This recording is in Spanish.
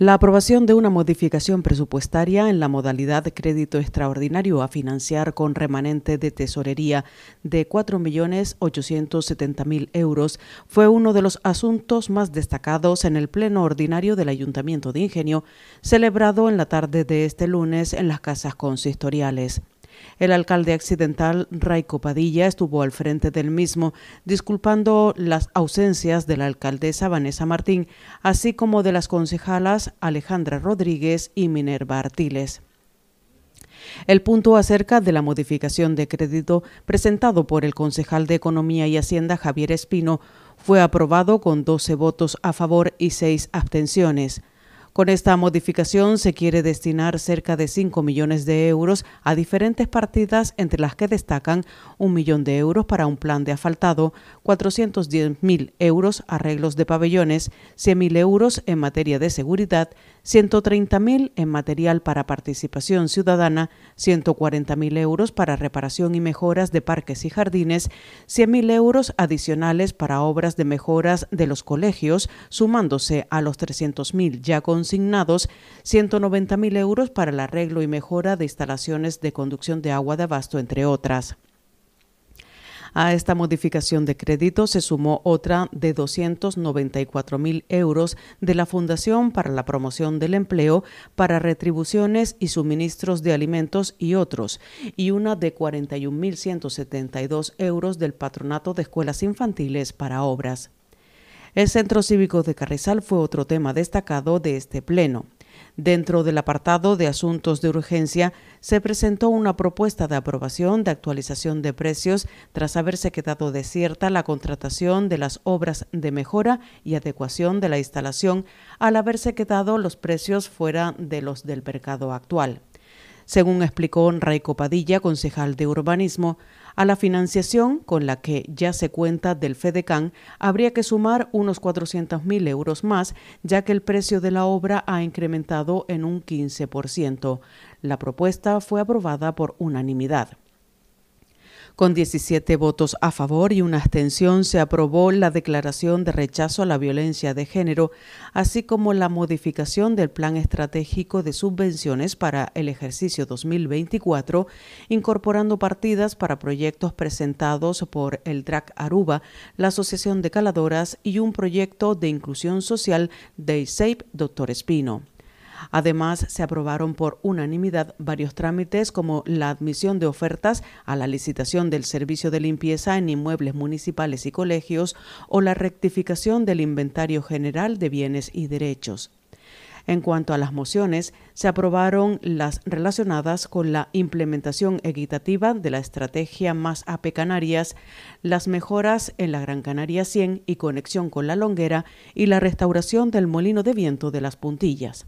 La aprobación de una modificación presupuestaria en la modalidad de crédito extraordinario a financiar con remanente de tesorería de 4.870.000 euros fue uno de los asuntos más destacados en el Pleno Ordinario del Ayuntamiento de Ingenio, celebrado en la tarde de este lunes en las casas consistoriales. El alcalde accidental Raico Padilla estuvo al frente del mismo, disculpando las ausencias de la alcaldesa Vanessa Martín, así como de las concejalas Alejandra Rodríguez y Minerva Artiles. El punto acerca de la modificación de crédito presentado por el concejal de Economía y Hacienda Javier Espino fue aprobado con 12 votos a favor y seis abstenciones. Con esta modificación se quiere destinar cerca de 5 millones de euros a diferentes partidas, entre las que destacan un millón de euros para un plan de asfaltado, 410.000 mil euros arreglos de pabellones, 100 mil euros en materia de seguridad, 130.000 en material para participación ciudadana, 140.000 euros para reparación y mejoras de parques y jardines, 100.000 euros adicionales para obras de mejoras de los colegios, sumándose a los 300.000 ya consignados, 190.000 euros para el arreglo y mejora de instalaciones de conducción de agua de abasto, entre otras. A esta modificación de crédito se sumó otra de 294 mil euros de la Fundación para la Promoción del Empleo para retribuciones y suministros de alimentos y otros, y una de 41.172 euros del Patronato de Escuelas Infantiles para Obras. El Centro Cívico de Carrizal fue otro tema destacado de este pleno. Dentro del apartado de asuntos de urgencia, se presentó una propuesta de aprobación de actualización de precios tras haberse quedado desierta la contratación de las obras de mejora y adecuación de la instalación al haberse quedado los precios fuera de los del mercado actual según explicó Raico Padilla, concejal de urbanismo, a la financiación con la que ya se cuenta del FEDECAN habría que sumar unos 400.000 euros más, ya que el precio de la obra ha incrementado en un 15%. La propuesta fue aprobada por unanimidad. Con 17 votos a favor y una abstención se aprobó la declaración de rechazo a la violencia de género, así como la modificación del Plan Estratégico de Subvenciones para el ejercicio 2024, incorporando partidas para proyectos presentados por el DRAC Aruba, la Asociación de Caladoras y un proyecto de inclusión social de ISAPE Dr. Espino. Además, se aprobaron por unanimidad varios trámites como la admisión de ofertas a la licitación del servicio de limpieza en inmuebles municipales y colegios o la rectificación del inventario general de bienes y derechos. En cuanto a las mociones, se aprobaron las relacionadas con la implementación equitativa de la estrategia Más AP Canarias, las mejoras en la Gran Canaria 100 y conexión con la Longuera y la restauración del molino de viento de las Puntillas.